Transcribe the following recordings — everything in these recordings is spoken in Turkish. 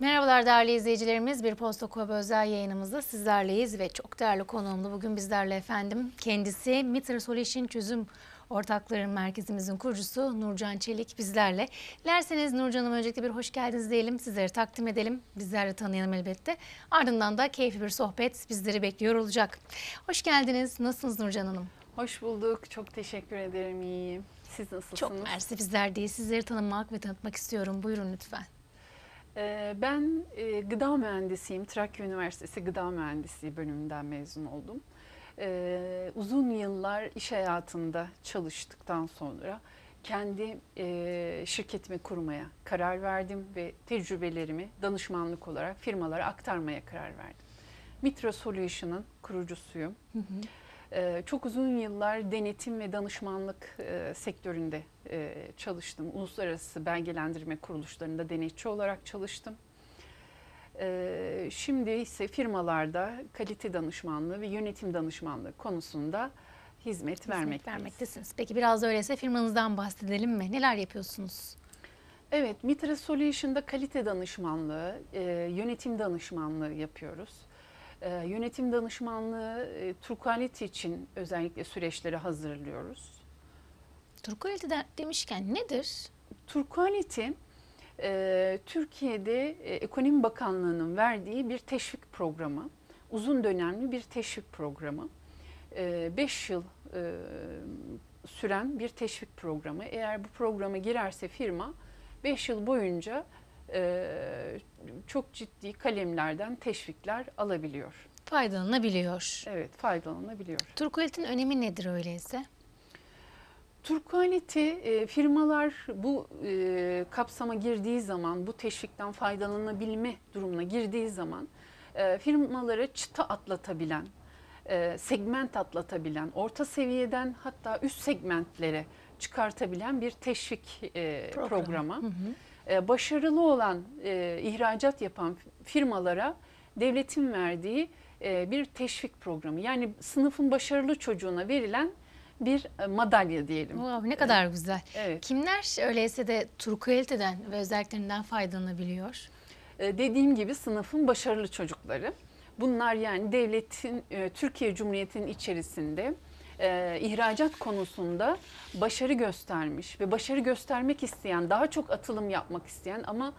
Merhabalar değerli izleyicilerimiz. Bir Posta Kova özel yayınımızda sizlerleyiz ve çok değerli konuğumlu bugün bizlerle efendim. Kendisi Mitre Solution Çözüm Ortakların Merkezimizin kurucusu Nurcan Çelik bizlerle. Dilerseniz Nurcan Hanım öncelikle bir hoş geldiniz diyelim, sizleri takdim edelim, bizlerle tanıyalım elbette. Ardından da keyifli bir sohbet bizleri bekliyor olacak. Hoş geldiniz, nasılsınız Nurcan Hanım? Hoş bulduk, çok teşekkür ederim, iyiyim. Siz nasılsınız? Çok mersi bizler diye sizleri tanımak ve tanıtmak istiyorum. Buyurun lütfen. Ee, ben e, gıda mühendisiyim. Trakya Üniversitesi Gıda Mühendisliği bölümünden mezun oldum. Ee, uzun yıllar iş hayatında çalıştıktan sonra kendi e, şirketimi kurmaya karar verdim ve tecrübelerimi danışmanlık olarak firmalara aktarmaya karar verdim. Mitra Solutions'ın kurucusuyum. Hı hı. Ee, çok uzun yıllar denetim ve danışmanlık e, sektöründe e, çalıştım. Uluslararası belgelendirme kuruluşlarında denetçi olarak çalıştım. Ee, şimdi ise firmalarda kalite danışmanlığı ve yönetim danışmanlığı konusunda hizmet, hizmet vermekteyiz. vermektesiniz. Peki biraz da öyleyse firmanızdan bahsedelim mi? Neler yapıyorsunuz? Evet, Mitra Solution'da kalite danışmanlığı, e, yönetim danışmanlığı yapıyoruz. Ee, yönetim danışmanlığı e, Turkuality için özellikle süreçleri hazırlıyoruz. Turkuality de, demişken nedir? Turkuality e, Türkiye'de e, Ekonomi Bakanlığı'nın verdiği bir teşvik programı. Uzun dönemli bir teşvik programı. 5 e, yıl e, süren bir teşvik programı. Eğer bu programa girerse firma 5 yıl boyunca e, çok ciddi kalemlerden teşvikler alabiliyor. Faydalanabiliyor. Evet faydalanabiliyor. Turkualitin önemi nedir öyleyse? Turkualiti e, firmalar bu e, kapsama girdiği zaman, bu teşvikten faydalanabilme durumuna girdiği zaman e, firmalara çıta atlatabilen, segment atlatabilen, orta seviyeden hatta üst segmentlere çıkartabilen bir teşvik programı. programı. Hı hı. E, başarılı olan e, ihracat yapan firmalara devletin verdiği e, bir teşvik programı. Yani sınıfın başarılı çocuğuna verilen bir madalya diyelim. Wow, ne kadar güzel. Evet. Kimler öyleyse de Turkuelite'den ve özelliklerinden faydalanabiliyor? dediğim gibi sınıfın başarılı çocukları. Bunlar yani devletin, Türkiye Cumhuriyeti'nin içerisinde e, ihracat konusunda başarı göstermiş ve başarı göstermek isteyen, daha çok atılım yapmak isteyen ama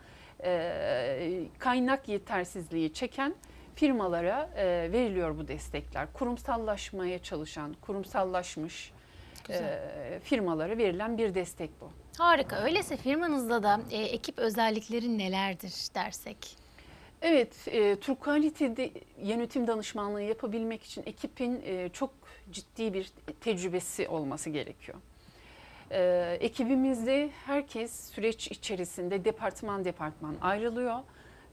e, kaynak yetersizliği çeken firmalara e, veriliyor bu destekler. Kurumsallaşmaya çalışan, kurumsallaşmış e, firmalara verilen bir destek bu. Harika. Öyleyse firmanızda da e, ekip özellikleri nelerdir dersek? Evet, e, Turkality'de yönetim danışmanlığı yapabilmek için ekipin e, çok ciddi bir tecrübesi olması gerekiyor. Ee, ekibimizde herkes süreç içerisinde departman departman ayrılıyor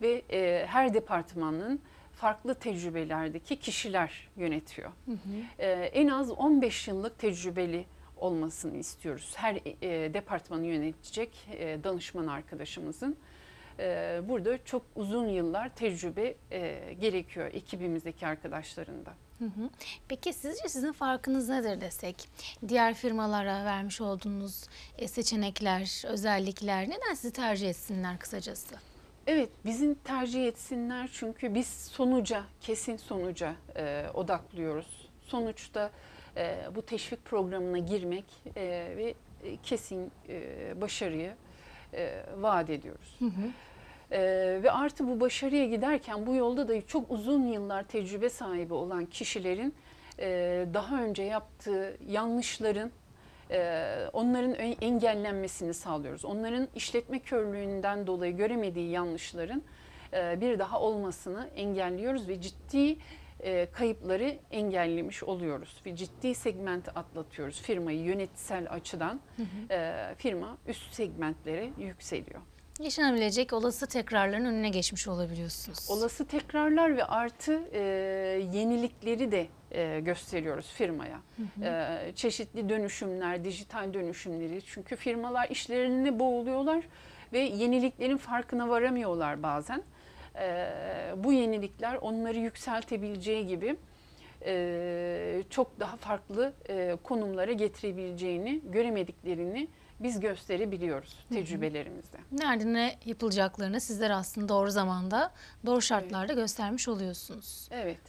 ve e, her departmanın farklı tecrübelerdeki kişiler yönetiyor. Hı hı. Ee, en az 15 yıllık tecrübeli olmasını istiyoruz. Her e, departmanı yönetecek e, danışman arkadaşımızın. E, burada çok uzun yıllar tecrübe e, gerekiyor ekibimizdeki arkadaşlarında. Peki sizce sizin farkınız nedir desek? Diğer firmalara vermiş olduğunuz e, seçenekler, özellikler neden sizi tercih etsinler kısacası? Evet, bizim tercih etsinler çünkü biz sonuca, kesin sonuca e, odaklıyoruz. Sonuçta e, bu teşvik programına girmek e, ve e, kesin e, başarıyı e, vaat ediyoruz. Hı hı. Ee, ve artı bu başarıya giderken bu yolda da çok uzun yıllar tecrübe sahibi olan kişilerin e, daha önce yaptığı yanlışların e, onların engellenmesini sağlıyoruz. Onların işletme körlüğünden dolayı göremediği yanlışların e, bir daha olmasını engelliyoruz ve ciddi e, kayıpları engellemiş oluyoruz ve ciddi segmenti atlatıyoruz firmayı yönetsel açıdan hı hı. E, firma üst segmentlere yükseliyor. Yaşanabilecek olası tekrarların önüne geçmiş olabiliyorsunuz. Olası tekrarlar ve artı e, yenilikleri de e, gösteriyoruz firmaya. Hı hı. E, çeşitli dönüşümler, dijital dönüşümleri. Çünkü firmalar işlerini boğuluyorlar ve yeniliklerin farkına varamıyorlar bazen. E, bu yenilikler onları yükseltebileceği gibi e, çok daha farklı e, konumlara getirebileceğini göremediklerini biz gösterebiliyoruz tecrübelerimizde. Nerede ne yapılacaklarını sizler aslında doğru zamanda, doğru şartlarda evet. göstermiş oluyorsunuz. Evet.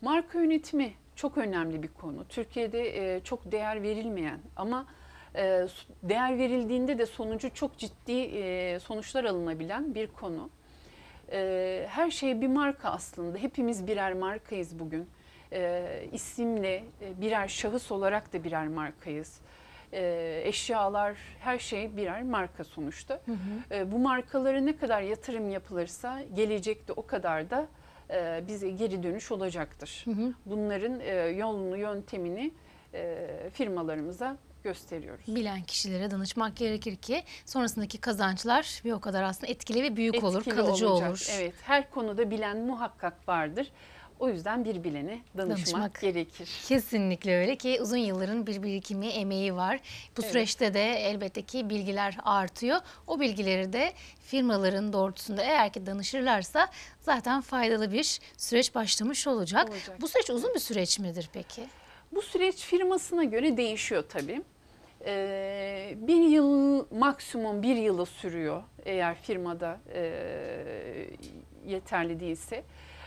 Marka yönetimi çok önemli bir konu. Türkiye'de e, çok değer verilmeyen ama e, değer verildiğinde de sonucu çok ciddi e, sonuçlar alınabilen bir konu. E, her şey bir marka aslında. Hepimiz birer markayız bugün. E, isimle e, birer şahıs olarak da birer markayız e, eşyalar her şey birer marka sonuçta. Hı hı. E, bu markalara ne kadar yatırım yapılırsa gelecekte o kadar da e, bize geri dönüş olacaktır. Hı hı. Bunların e, yolunu, yöntemini e, firmalarımıza gösteriyoruz. Bilen kişilere danışmak gerekir ki sonrasındaki kazançlar bir o kadar aslında etkili ve büyük etkili olur, kalıcı olacak. olur. Evet, her konuda bilen muhakkak vardır. O yüzden bir bileni danışmak, danışmak gerekir. Kesinlikle öyle ki uzun yılların bir birikimi, emeği var. Bu evet. süreçte de elbette ki bilgiler artıyor. O bilgileri de firmaların doğrultusunda eğer ki danışırlarsa zaten faydalı bir süreç başlamış olacak. olacak. Bu süreç uzun bir süreç midir peki? Bu süreç firmasına göre değişiyor tabii. Ee, bir yıl maksimum bir yılı sürüyor eğer firmada e, yeterli değilse.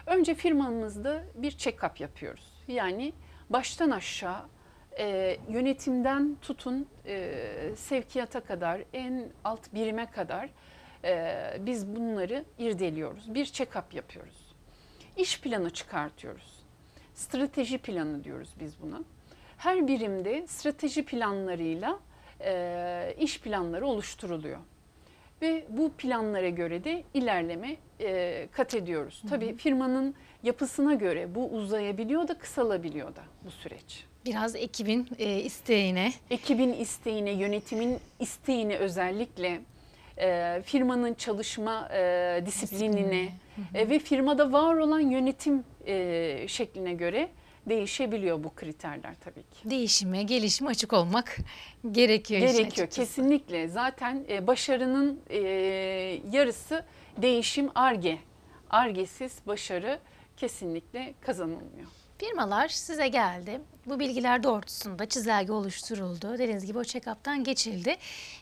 Önce firmamızda bir check-up yapıyoruz. Yani baştan aşağı e, yönetimden tutun e, sevkiyata kadar, en alt birime kadar e, biz bunları irdeliyoruz. Bir check-up yapıyoruz. İş planı çıkartıyoruz. Strateji planı diyoruz biz buna. Her birimde strateji planlarıyla e, iş planları oluşturuluyor ve bu planlara göre de ilerleme e, kat ediyoruz. Hı hı. firmanın yapısına göre bu uzayabiliyor da kısalabiliyor da bu süreç. Biraz ekibin e, isteğine. Ekibin isteğine, yönetimin isteğine özellikle e, firmanın çalışma e, disiplinine hı hı. E, ve firmada var olan yönetim e, şekline göre değişebiliyor bu kriterler tabii ki. Değişime, gelişime açık olmak gerekiyor. Gerekiyor kesinlikle. Zaten e, başarının e, yarısı değişim arge. Argesiz başarı kesinlikle kazanılmıyor. Firmalar size geldi. Bu bilgiler doğrultusunda çizelge oluşturuldu. Dediğiniz gibi o check-up'tan geçildi.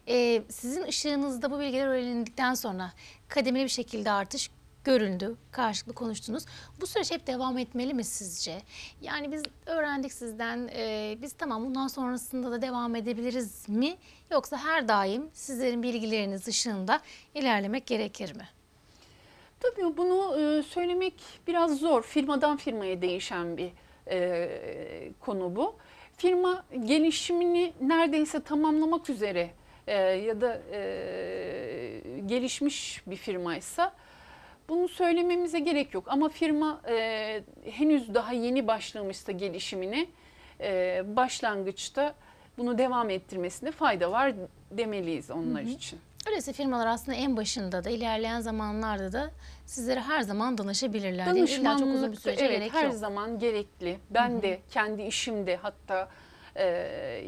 Ee, sizin ışığınızda bu bilgiler öğrenildikten sonra kademeli bir şekilde artış görüldü, karşılıklı konuştunuz. Bu süreç hep devam etmeli mi sizce? Yani biz öğrendik sizden, e, biz tamam bundan sonrasında da devam edebiliriz mi? Yoksa her daim sizlerin bilgileriniz ışığında ilerlemek gerekir mi? Tabii bunu e, söylemek biraz zor. Firmadan firmaya değişen bir e, konu bu. Firma gelişimini neredeyse tamamlamak üzere e, ya da e, gelişmiş bir firmaysa bunu söylememize gerek yok ama firma e, henüz daha yeni başlamışsa gelişimini e, başlangıçta bunu devam ettirmesinde fayda var demeliyiz onlar hı hı. için. Öyleyse firmalar aslında en başında da ilerleyen zamanlarda da sizlere her zaman danışabilirler. Danışmanlık çok uzun bir sürece evet, gerek her yok. zaman gerekli. Ben Hı -hı. de kendi işimde hatta e,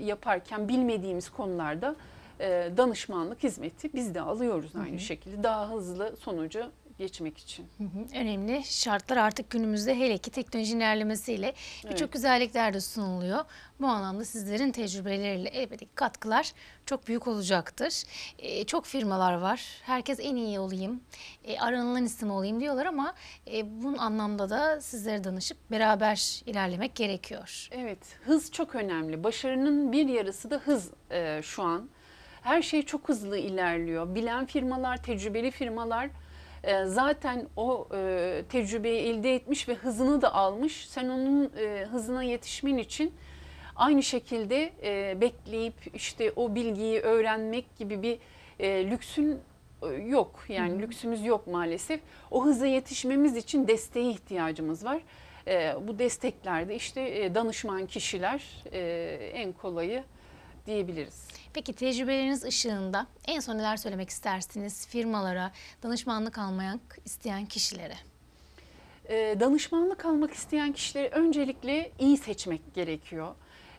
yaparken bilmediğimiz konularda ee, danışmanlık hizmeti biz de alıyoruz aynı Hı -hı. şekilde daha hızlı sonuca geçmek için. Hı hı. Önemli şartlar artık günümüzde hele ki teknoloji ilerlemesiyle evet. birçok güzellikler de sunuluyor. Bu anlamda sizlerin tecrübeleriyle elbette katkılar çok büyük olacaktır. E, çok firmalar var. Herkes en iyi olayım, e, aranılan isim olayım diyorlar ama e, bunun anlamda da sizlere danışıp beraber ilerlemek gerekiyor. Evet, hız çok önemli. Başarının bir yarısı da hız e, şu an her şey çok hızlı ilerliyor. Bilen firmalar, tecrübeli firmalar e, zaten o e, tecrübeyi elde etmiş ve hızını da almış. Sen onun e, hızına yetişmen için aynı şekilde bekleyip işte o bilgiyi öğrenmek gibi bir lüksün yok. Yani Hı -hı. lüksümüz yok maalesef. O hıza yetişmemiz için desteğe ihtiyacımız var. bu desteklerde işte danışman kişiler en kolayı diyebiliriz. Peki tecrübeleriniz ışığında en son neler söylemek istersiniz firmalara, danışmanlık almak isteyen kişilere? E, danışmanlık almak isteyen kişileri öncelikle iyi seçmek gerekiyor.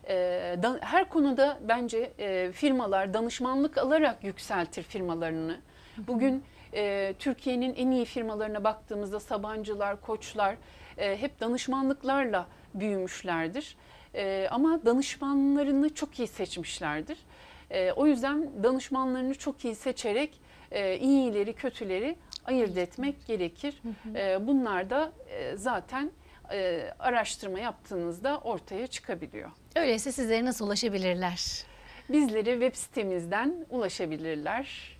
E, da, her konuda bence e, firmalar danışmanlık alarak yükseltir firmalarını. Bugün e, Türkiye'nin en iyi firmalarına baktığımızda Sabancılar, Koçlar e, hep danışmanlıklarla büyümüşlerdir. Ee, ama danışmanlarını çok iyi seçmişlerdir. Ee, o yüzden danışmanlarını çok iyi seçerek e, iyileri kötüleri ayırt etmek gerekir. Ee, bunlar da e, zaten e, araştırma yaptığınızda ortaya çıkabiliyor. Öyleyse sizlere nasıl ulaşabilirler? Bizlere web sitemizden ulaşabilirler.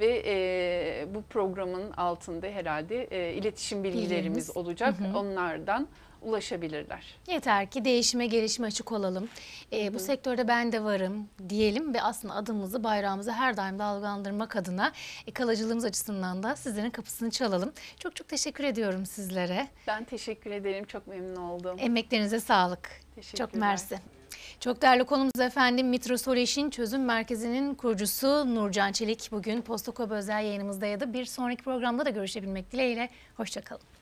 Ve e, bu programın altında herhalde e, iletişim bilgilerimiz Bilgimiz. olacak. Hı hı. Onlardan ulaşabilirler. Yeter ki değişime gelişme açık olalım. ee, bu sektörde ben de varım diyelim ve aslında adımızı bayrağımızı her daim dalgalandırmak adına e, kalıcılığımız açısından da sizlerin kapısını çalalım. Çok çok teşekkür ediyorum sizlere. Ben teşekkür ederim. Çok memnun oldum. Emeklerinize sağlık. Teşekkürler. Çok mersi. Çok değerli konumuz efendim Mitrosoleş'in çözüm merkezinin kurucusu Nurcan Çelik. Bugün özel yayınımızda ya da Bir sonraki programda da görüşebilmek dileğiyle. Hoşçakalın.